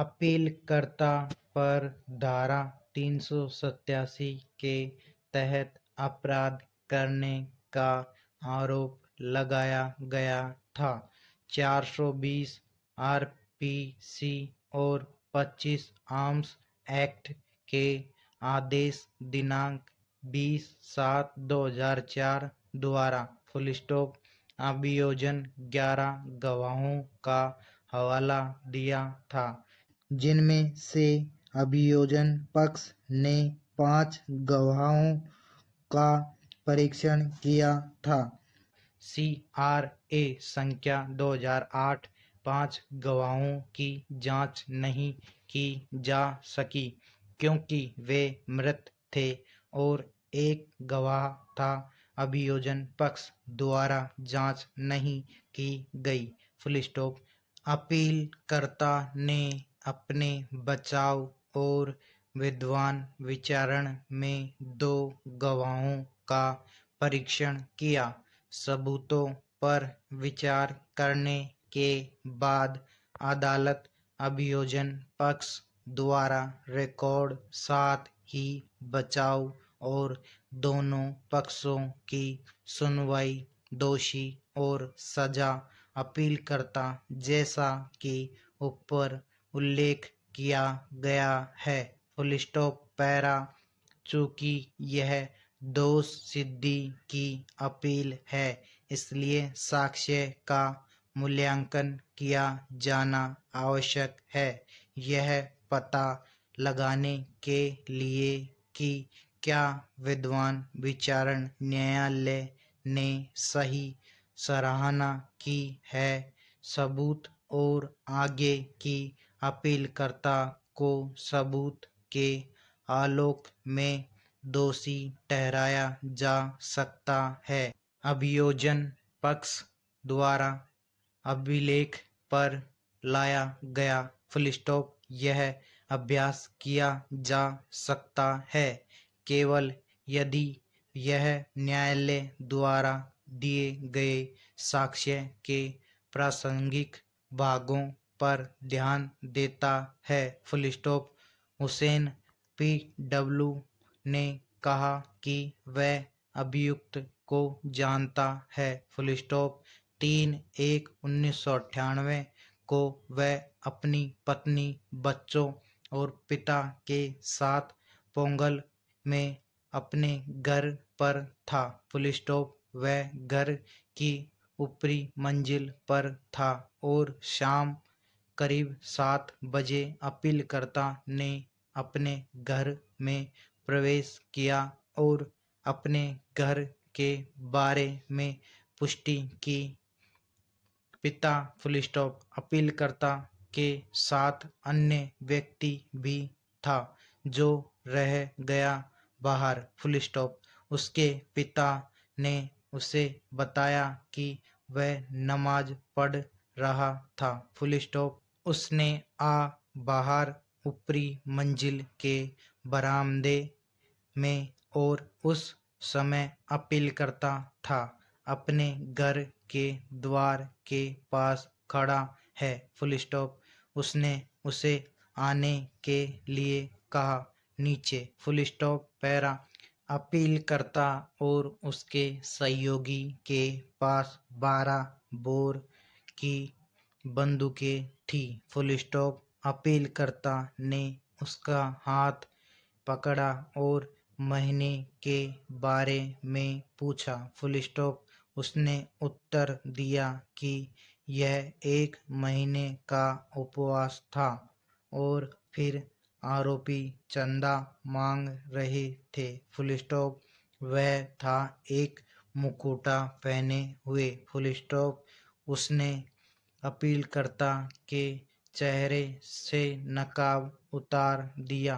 अपीलकर्ता पर धारा तीन सौ सत्तासी के तहत अपराध करने का आरोप लगाया गया था 420 आरपीसी और 25 आर्म्स एक्ट के आदेश दिनांक 20 सात 2004 द्वारा फुल स्टॉप अभियोजन 11 गवाहों का हवाला दिया था जिनमें से अभियोजन पक्ष ने पांच गवाहों का परीक्षण किया था सी आर ए संख्या 2008 पांच गवाहों की जांच नहीं की जा सकी क्योंकि वे मृत थे और एक गवाह था अभियोजन पक्ष द्वारा जांच नहीं की गई फुल स्टॉप अपीलकर्ता ने अपने बचाव और विद्वान विचारण में दो गवाहों का परीक्षण किया सबूतों पर विचार करने के बाद अदालत अभियोजन पक्ष द्वारा रिकॉर्ड साथ ही बचाव और दोनों पक्षों की सुनवाई दोषी और सजा अपील करता जैसा कि ऊपर उल्लेख किया गया है फुलस्टॉप पैरा चूंकि यह दोष सिद्धि की अपील है इसलिए साक्ष्य का मूल्यांकन किया जाना आवश्यक है यह पता लगाने के लिए कि क्या विद्वान विचारण न्यायालय ने सही सराहना की है सबूत और आगे की अपीलकर्ता को सबूत के आलोक में दोषी ठहराया जा सकता है अभियोजन पक्ष द्वारा अभिलेख पर लाया गया फुलस्टॉप यह अभ्यास किया जा सकता है केवल यदि यह न्यायालय द्वारा दिए गए साक्ष्य के प्रासंगिक भागों पर ध्यान देता है full stop Hussain P W ने कहा कि वह अभियुक्त को जानता है फुल स्टॉप तीन एक उन्नीस सौ अट्ठानवे को वह अपनी पत्नी बच्चों और पिता के साथ पोंगल में अपने घर पर था फुल स्टॉप वह घर की ऊपरी मंजिल पर था और शाम करीब सात बजे अपीलकर्ता ने अपने घर में प्रवेश किया और अपने घर के बारे में पुष्टि की पिता फुलस्टॉप अपीलकर्ता के साथ अन्य व्यक्ति भी था जो रह गया बाहर फुलस्टॉप उसके पिता ने उसे बताया कि वह नमाज पढ़ रहा था फुलस्टॉप उसने आ बाहर ऊपरी मंजिल के बरामदे में और उस समय अपील करता था अपने घर के द्वार के पास खड़ा है फुल स्टॉप उसने उसे आने के लिए कहा नीचे फुल स्टॉप पैरा अपील करता और उसके सहयोगी के पास बारह बोर की बंदूकें थी फुल स्टॉप अपीलकर्ता ने उसका हाथ पकड़ा और महीने के बारे में पूछा फुल स्टॉप उसने उत्तर दिया कि यह एक महीने का उपवास था और फिर आरोपी चंदा मांग रहे थे फुल स्टॉप वह था एक मुकुटा पहने हुए फुल स्टॉप उसने अपीलकर्ता के चेहरे से नकाब उतार दिया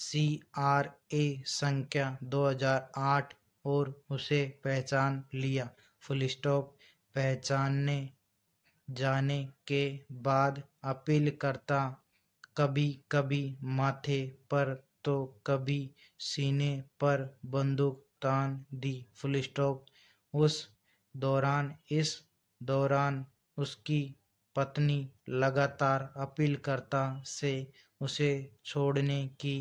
सी आर ए संख्या 2008 और उसे पहचान लिया फुल स्टॉप पहचानने जाने के बाद अपीलकर्ता कभी कभी माथे पर तो कभी सीने पर बंदूक तान दी फुल स्टॉप उस दौरान इस दौरान उसकी पत्नी लगातार अपील करता से उसे छोड़ने की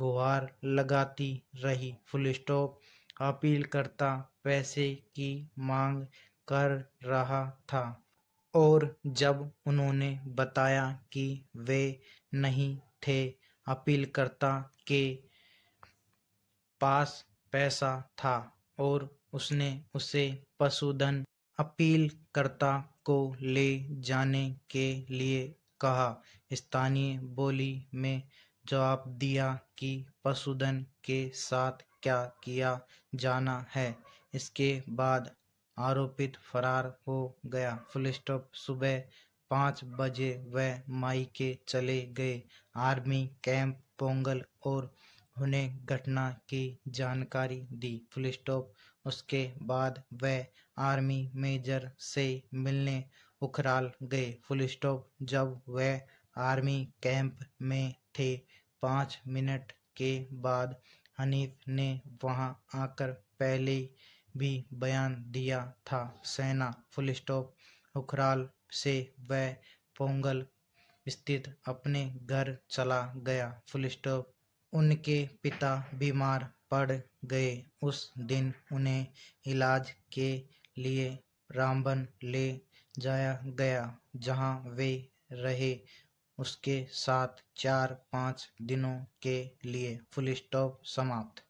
गुहार लगाती रही फुल स्टॉप अपील करता पैसे की मांग कर रहा था और जब उन्होंने बताया कि वे नहीं थे अपील करता के पास पैसा था और उसने उसे पशुधन अपीलकर्ता को ले जाने के लिए कहा स्थानीय बोली में जवाब दिया कि पशुधन के साथ क्या किया जाना है इसके बाद आरोपित फरार हो गया पुलिस सुबह पाँच बजे वह माई के चले गए आर्मी कैंप पोंगल और उन्हें घटना की जानकारी दी पुलिस स्टॉप उसके बाद वह आर्मी मेजर से मिलने उखराल गए पुलिस स्टॉप जब वह आर्मी कैंप में थे पाँच मिनट के बाद हनीफ ने वहां आकर पहले भी बयान दिया था सेना फुल स्टॉप उखराल से वह पोंगल स्थित अपने घर चला गया फुल स्टॉप उनके पिता बीमार पड़ गए उस दिन उन्हें इलाज के लिए रामबन ले जाया गया जहां वे रहे उसके साथ चार पाँच दिनों के लिए फुल स्टॉप समाप्त